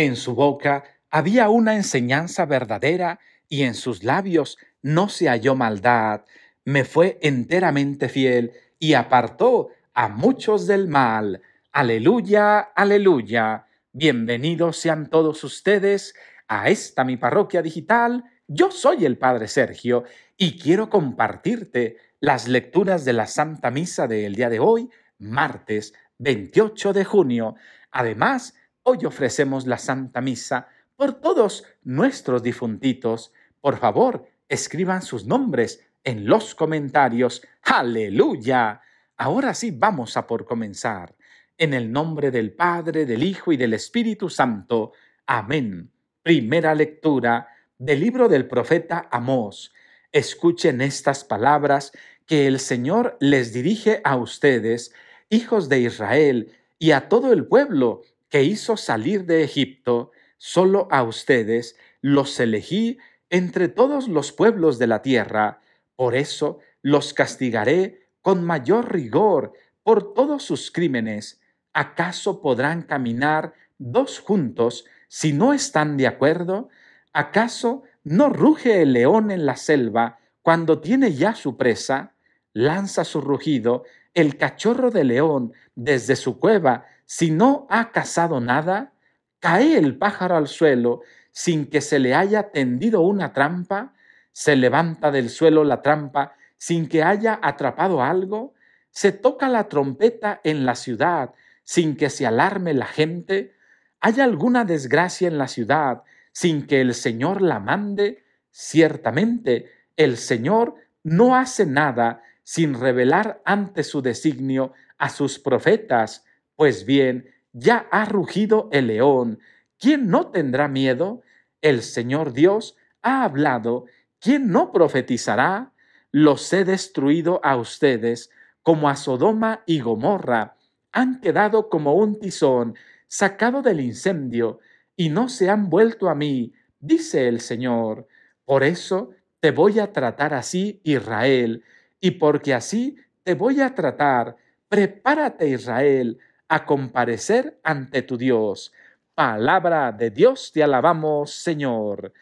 En su boca había una enseñanza verdadera y en sus labios no se halló maldad. Me fue enteramente fiel y apartó a muchos del mal. Aleluya, aleluya. Bienvenidos sean todos ustedes a esta mi parroquia digital. Yo soy el Padre Sergio y quiero compartirte las lecturas de la Santa Misa del día de hoy, martes 28 de junio. Además, Hoy ofrecemos la Santa Misa por todos nuestros difuntitos. Por favor, escriban sus nombres en los comentarios. Aleluya. Ahora sí vamos a por comenzar. En el nombre del Padre, del Hijo y del Espíritu Santo. Amén. Primera lectura del libro del profeta Amós. Escuchen estas palabras que el Señor les dirige a ustedes, hijos de Israel, y a todo el pueblo que hizo salir de Egipto, solo a ustedes los elegí entre todos los pueblos de la tierra, por eso los castigaré con mayor rigor por todos sus crímenes. ¿Acaso podrán caminar dos juntos si no están de acuerdo? ¿Acaso no ruge el león en la selva cuando tiene ya su presa? Lanza su rugido el cachorro de león desde su cueva si no ha cazado nada, cae el pájaro al suelo sin que se le haya tendido una trampa, se levanta del suelo la trampa sin que haya atrapado algo, se toca la trompeta en la ciudad sin que se alarme la gente, hay alguna desgracia en la ciudad sin que el Señor la mande, ciertamente el Señor no hace nada sin revelar ante su designio a sus profetas, pues bien, ya ha rugido el león. ¿Quién no tendrá miedo? El Señor Dios ha hablado. ¿Quién no profetizará? Los he destruido a ustedes, como a Sodoma y Gomorra. Han quedado como un tizón sacado del incendio, y no se han vuelto a mí, dice el Señor. Por eso te voy a tratar así, Israel, y porque así te voy a tratar. Prepárate, Israel, a comparecer ante tu Dios. Palabra de Dios te alabamos, Señor.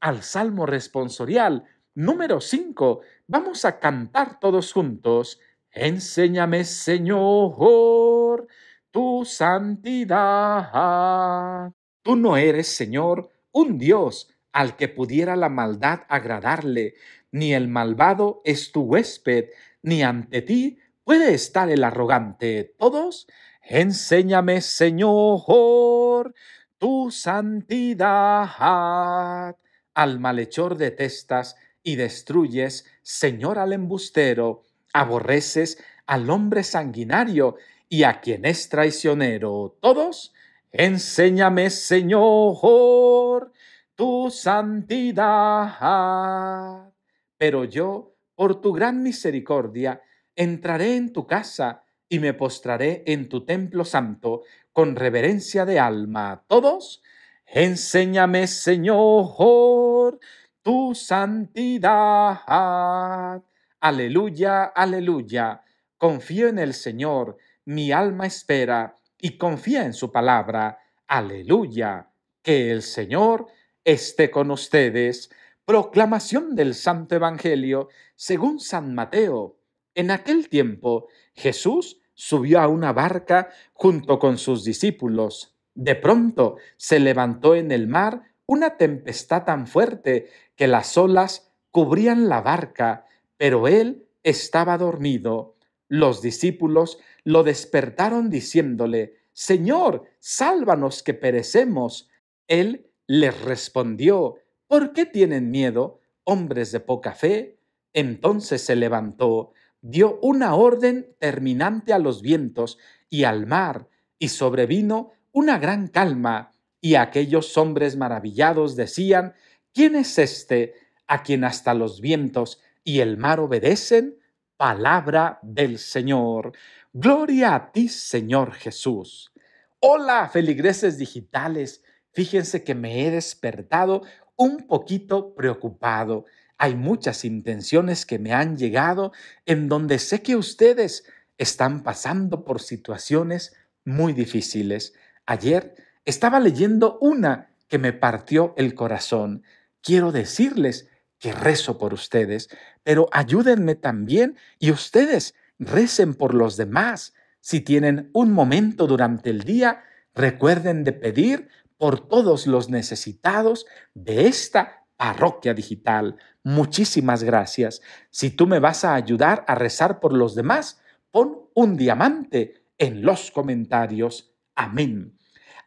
Al Salmo responsorial número 5 vamos a cantar todos juntos. Enséñame, Señor, tu santidad. Tú no eres, Señor, un Dios al que pudiera la maldad agradarle, ni el malvado es tu huésped, ni ante ti puede estar el arrogante. Todos Enséñame, Señor, tu santidad. Al malhechor detestas y destruyes, Señor, al embustero. Aborreces al hombre sanguinario y a quien es traicionero. Todos, enséñame, Señor, tu santidad. Pero yo, por tu gran misericordia, entraré en tu casa y me postraré en tu templo santo con reverencia de alma. Todos, enséñame, Señor, tu santidad. Aleluya, aleluya. Confío en el Señor, mi alma espera y confía en su palabra. Aleluya. Que el Señor esté con ustedes. Proclamación del Santo Evangelio según San Mateo en aquel tiempo Jesús subió a una barca junto con sus discípulos. De pronto se levantó en el mar una tempestad tan fuerte que las olas cubrían la barca, pero él estaba dormido. Los discípulos lo despertaron diciéndole, Señor, sálvanos que perecemos. Él les respondió, ¿por qué tienen miedo, hombres de poca fe? Entonces se levantó, dio una orden terminante a los vientos y al mar, y sobrevino una gran calma, y aquellos hombres maravillados decían, ¿quién es este a quien hasta los vientos y el mar obedecen? Palabra del Señor. Gloria a ti, Señor Jesús. Hola, feligreses digitales. Fíjense que me he despertado un poquito preocupado. Hay muchas intenciones que me han llegado en donde sé que ustedes están pasando por situaciones muy difíciles. Ayer estaba leyendo una que me partió el corazón. Quiero decirles que rezo por ustedes, pero ayúdenme también y ustedes recen por los demás. Si tienen un momento durante el día, recuerden de pedir por todos los necesitados de esta Parroquia Digital, muchísimas gracias. Si tú me vas a ayudar a rezar por los demás, pon un diamante en los comentarios. Amén.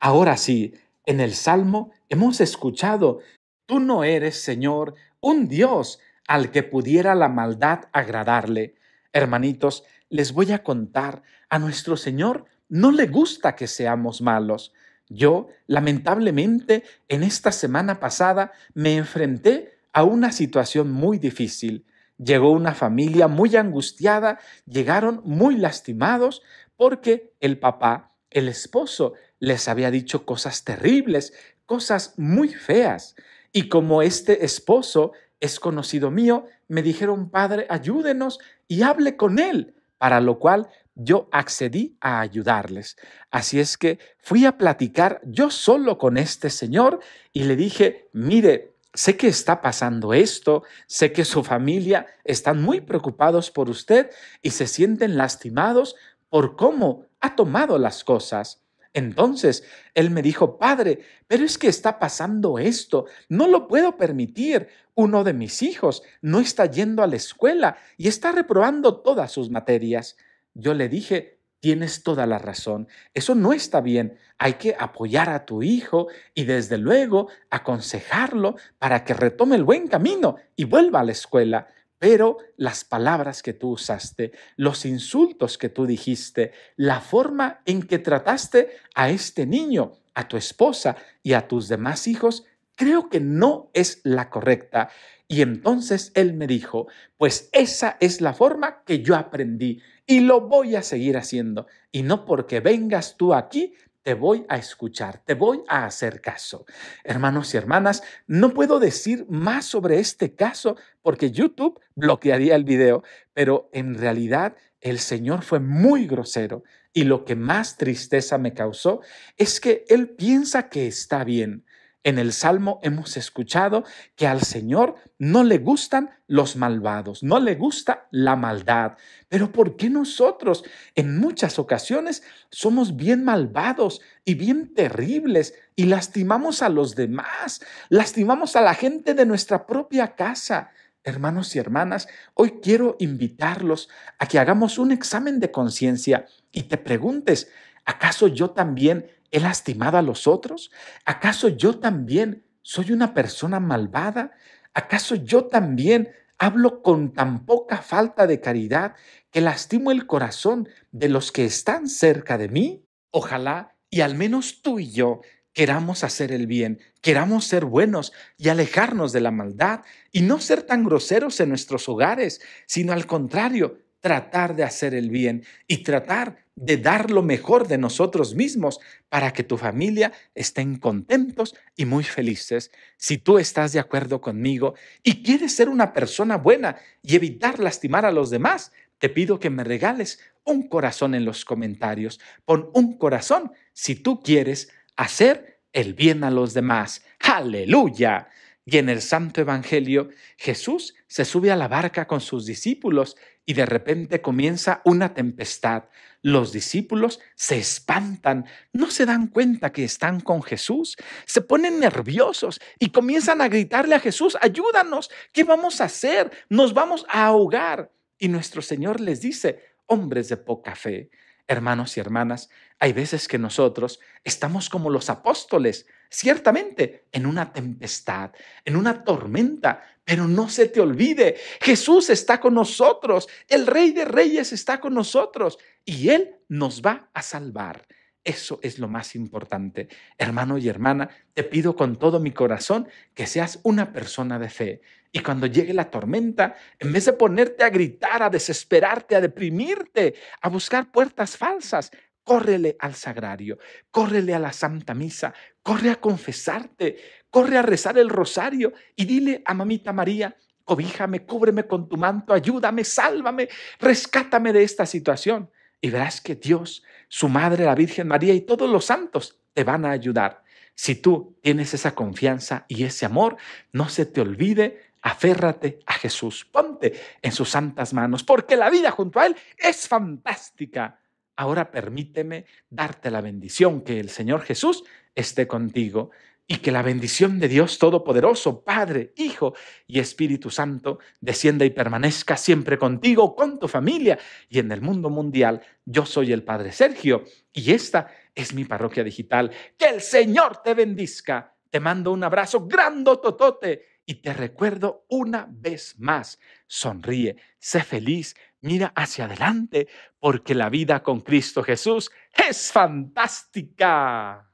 Ahora sí, en el Salmo hemos escuchado, Tú no eres, Señor, un Dios al que pudiera la maldad agradarle. Hermanitos, les voy a contar, a nuestro Señor no le gusta que seamos malos. Yo, lamentablemente, en esta semana pasada me enfrenté a una situación muy difícil. Llegó una familia muy angustiada, llegaron muy lastimados porque el papá, el esposo, les había dicho cosas terribles, cosas muy feas. Y como este esposo es conocido mío, me dijeron, Padre, ayúdenos y hable con él para lo cual yo accedí a ayudarles. Así es que fui a platicar yo solo con este señor y le dije, mire, sé que está pasando esto, sé que su familia están muy preocupados por usted y se sienten lastimados por cómo ha tomado las cosas. Entonces él me dijo, Padre, pero es que está pasando esto, no lo puedo permitir. Uno de mis hijos no está yendo a la escuela y está reprobando todas sus materias. Yo le dije, tienes toda la razón, eso no está bien, hay que apoyar a tu hijo y desde luego aconsejarlo para que retome el buen camino y vuelva a la escuela. Pero las palabras que tú usaste, los insultos que tú dijiste, la forma en que trataste a este niño, a tu esposa y a tus demás hijos, creo que no es la correcta. Y entonces él me dijo, pues esa es la forma que yo aprendí y lo voy a seguir haciendo. Y no porque vengas tú aquí te voy a escuchar, te voy a hacer caso. Hermanos y hermanas, no puedo decir más sobre este caso porque YouTube bloquearía el video, pero en realidad el Señor fue muy grosero y lo que más tristeza me causó es que Él piensa que está bien, en el Salmo hemos escuchado que al Señor no le gustan los malvados, no le gusta la maldad. Pero ¿por qué nosotros en muchas ocasiones somos bien malvados y bien terribles y lastimamos a los demás? Lastimamos a la gente de nuestra propia casa. Hermanos y hermanas, hoy quiero invitarlos a que hagamos un examen de conciencia y te preguntes, ¿Acaso yo también he lastimado a los otros? ¿Acaso yo también soy una persona malvada? ¿Acaso yo también hablo con tan poca falta de caridad que lastimo el corazón de los que están cerca de mí? Ojalá y al menos tú y yo queramos hacer el bien, queramos ser buenos y alejarnos de la maldad y no ser tan groseros en nuestros hogares, sino al contrario, tratar de hacer el bien y tratar de dar lo mejor de nosotros mismos para que tu familia estén contentos y muy felices. Si tú estás de acuerdo conmigo y quieres ser una persona buena y evitar lastimar a los demás, te pido que me regales un corazón en los comentarios. Pon un corazón si tú quieres hacer el bien a los demás. Aleluya. Y en el Santo Evangelio, Jesús se sube a la barca con sus discípulos y de repente comienza una tempestad. Los discípulos se espantan, no se dan cuenta que están con Jesús, se ponen nerviosos y comienzan a gritarle a Jesús, ayúdanos, ¿qué vamos a hacer? Nos vamos a ahogar. Y nuestro Señor les dice, hombres de poca fe, hermanos y hermanas, hay veces que nosotros estamos como los apóstoles, ciertamente, en una tempestad, en una tormenta, pero no se te olvide, Jesús está con nosotros, el Rey de Reyes está con nosotros y Él nos va a salvar. Eso es lo más importante. Hermano y hermana, te pido con todo mi corazón que seas una persona de fe. Y cuando llegue la tormenta, en vez de ponerte a gritar, a desesperarte, a deprimirte, a buscar puertas falsas, córrele al sagrario, córrele a la Santa Misa, corre a confesarte, corre a rezar el rosario y dile a mamita María, cobíjame, cúbreme con tu manto, ayúdame, sálvame, rescátame de esta situación. Y verás que Dios, su Madre, la Virgen María y todos los santos te van a ayudar. Si tú tienes esa confianza y ese amor, no se te olvide, aférrate a Jesús, ponte en sus santas manos, porque la vida junto a Él es fantástica. Ahora permíteme darte la bendición, que el Señor Jesús esté contigo y que la bendición de Dios Todopoderoso, Padre, Hijo y Espíritu Santo, descienda y permanezca siempre contigo, con tu familia y en el mundo mundial. Yo soy el Padre Sergio y esta es mi parroquia digital. Que el Señor te bendizca! Te mando un abrazo totote y te recuerdo una vez más, sonríe, sé feliz, mira hacia adelante, porque la vida con Cristo Jesús es fantástica.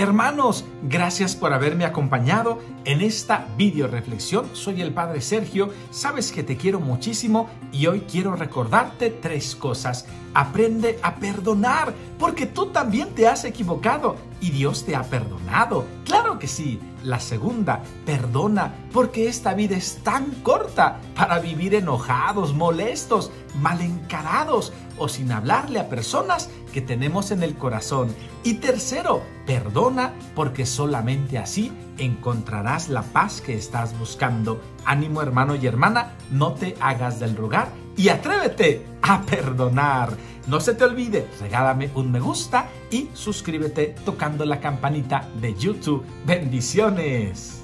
Hermanos, gracias por haberme acompañado en esta video reflexión. Soy el Padre Sergio, sabes que te quiero muchísimo y hoy quiero recordarte tres cosas. Aprende a perdonar, porque tú también te has equivocado y Dios te ha perdonado. Claro que sí. La segunda, perdona, porque esta vida es tan corta para vivir enojados, molestos, mal encarados o sin hablarle a personas que tenemos en el corazón. Y tercero, perdona porque solamente así encontrarás la paz que estás buscando. Ánimo hermano y hermana, no te hagas del lugar y atrévete a perdonar. No se te olvide, regálame un me gusta y suscríbete tocando la campanita de YouTube. Bendiciones.